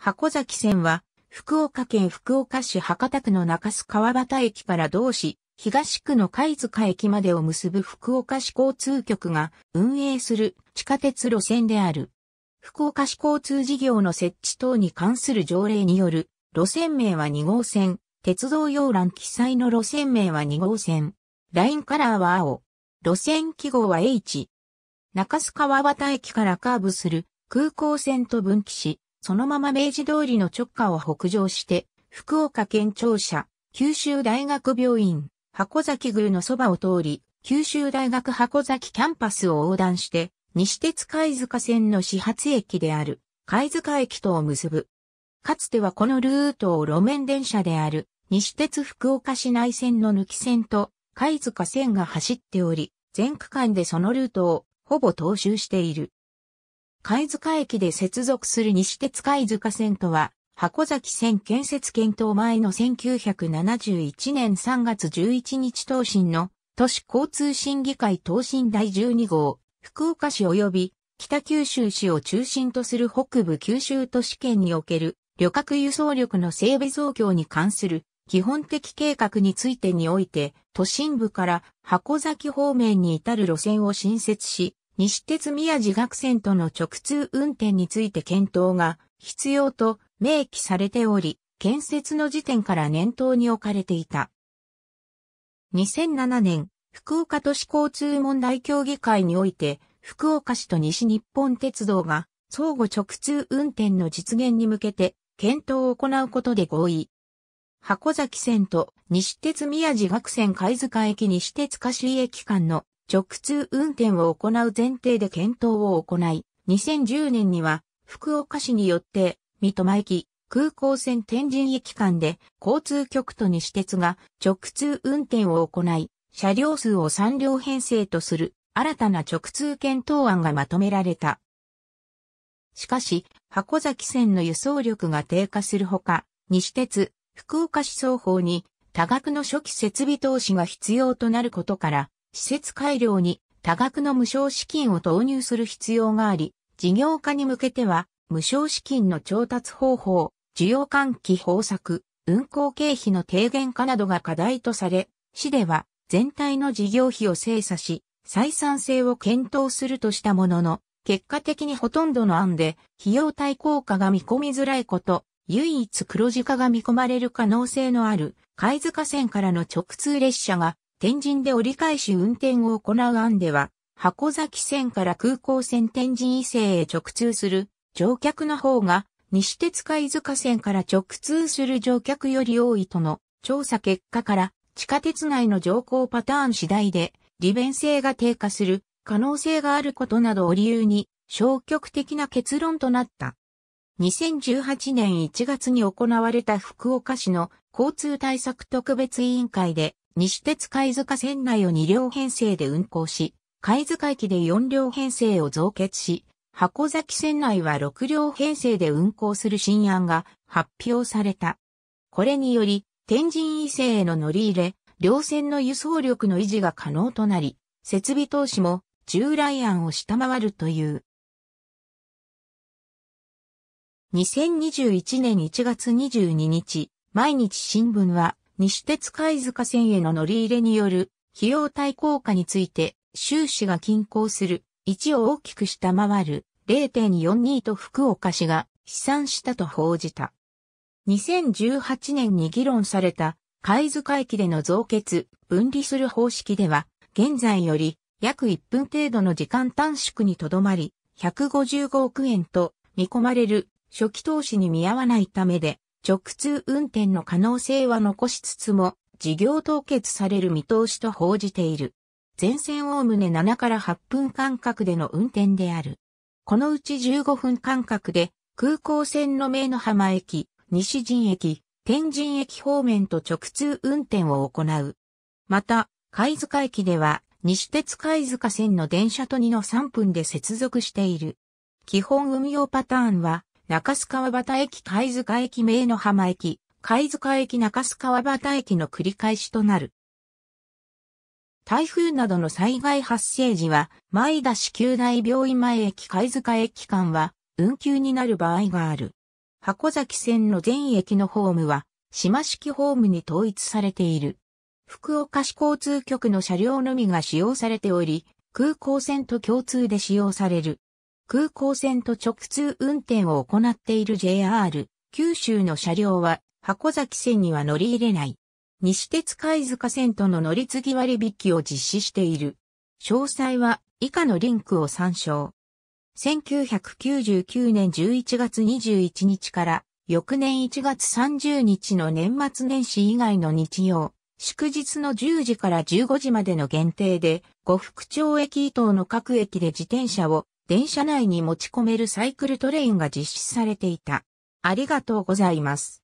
箱崎線は、福岡県福岡市博多区の中洲川端駅から同市、東区の貝塚駅までを結ぶ福岡市交通局が運営する地下鉄路線である。福岡市交通事業の設置等に関する条例による路線名は2号線、鉄道要欄記載の路線名は2号線。ラインカラーは青。路線記号は H。中洲川端駅からカーブする空港線と分岐し、そのまま明治通りの直下を北上して、福岡県庁舎、九州大学病院、箱崎宮のそばを通り、九州大学箱崎キャンパスを横断して、西鉄貝塚線の始発駅である、貝塚駅とを結ぶ。かつてはこのルートを路面電車である、西鉄福岡市内線の抜き線と、貝塚線が走っており、全区間でそのルートを、ほぼ踏襲している。貝塚駅で接続する西鉄貝塚線とは、箱崎線建設検討前の1971年3月11日答申の都市交通審議会答申第12号、福岡市及び北九州市を中心とする北部九州都市圏における旅客輸送力の整備増強に関する基本的計画についてにおいて、都心部から箱崎方面に至る路線を新設し、西鉄宮地学線との直通運転について検討が必要と明記されており、建設の時点から念頭に置かれていた。2007年、福岡都市交通問題協議会において、福岡市と西日本鉄道が相互直通運転の実現に向けて検討を行うことで合意。箱崎線と西鉄宮地学線貝塚駅西鉄菓駅間の直通運転を行う前提で検討を行い、2010年には福岡市によって、三前、駅、空港線天神駅間で交通局と西鉄が直通運転を行い、車両数を3両編成とする新たな直通検討案がまとめられた。しかし、箱崎線の輸送力が低下するほか、西鉄、福岡市双方に多額の初期設備投資が必要となることから、施設改良に多額の無償資金を投入する必要があり、事業化に向けては、無償資金の調達方法、需要喚起方策、運行経費の低減化などが課題とされ、市では全体の事業費を精査し、採算性を検討するとしたものの、結果的にほとんどの案で費用対効果が見込みづらいこと、唯一黒字化が見込まれる可能性のある貝塚線からの直通列車が天神で折り返し運転を行う案では、箱崎線から空港線天神伊勢へ直通する乗客の方が、西鉄貝塚線から直通する乗客より多いとの調査結果から、地下鉄内の乗降パターン次第で、利便性が低下する可能性があることなどを理由に、消極的な結論となった。2018年1月に行われた福岡市の交通対策特別委員会で西鉄貝塚線内を2両編成で運行し、貝塚駅で4両編成を増結し、箱崎線内は6両編成で運行する新案が発表された。これにより、天神伊勢への乗り入れ、両線の輸送力の維持が可能となり、設備投資も従来案を下回るという。2021年1月22日、毎日新聞は、西鉄貝塚線への乗り入れによる費用対効果について、収支が均衡する1を大きく下回る0.42と福岡市が試算したと報じた。2018年に議論された貝塚駅での増結、分離する方式では、現在より約1分程度の時間短縮にとどまり、155億円と見込まれる初期投資に見合わないためで、直通運転の可能性は残しつつも、事業凍結される見通しと報じている。全線おおむね7から8分間隔での運転である。このうち15分間隔で、空港線の名の浜駅、西陣駅、天神駅方面と直通運転を行う。また、貝塚駅では、西鉄貝塚線の電車と2の3分で接続している。基本運用パターンは、中須川端駅貝塚駅名の浜駅、貝塚駅中須川端駅の繰り返しとなる。台風などの災害発生時は、前田市旧大病院前駅貝塚駅間は、運休になる場合がある。箱崎線の全駅のホームは、島式ホームに統一されている。福岡市交通局の車両のみが使用されており、空港線と共通で使用される。空港線と直通運転を行っている JR 九州の車両は箱崎線には乗り入れない。西鉄貝塚線との乗り継ぎ割引を実施している。詳細は以下のリンクを参照。1999年11月21日から翌年1月30日の年末年始以外の日曜、祝日の10時から15時までの限定で、呉福町駅以東の各駅で自転車を電車内に持ち込めるサイクルトレインが実施されていた。ありがとうございます。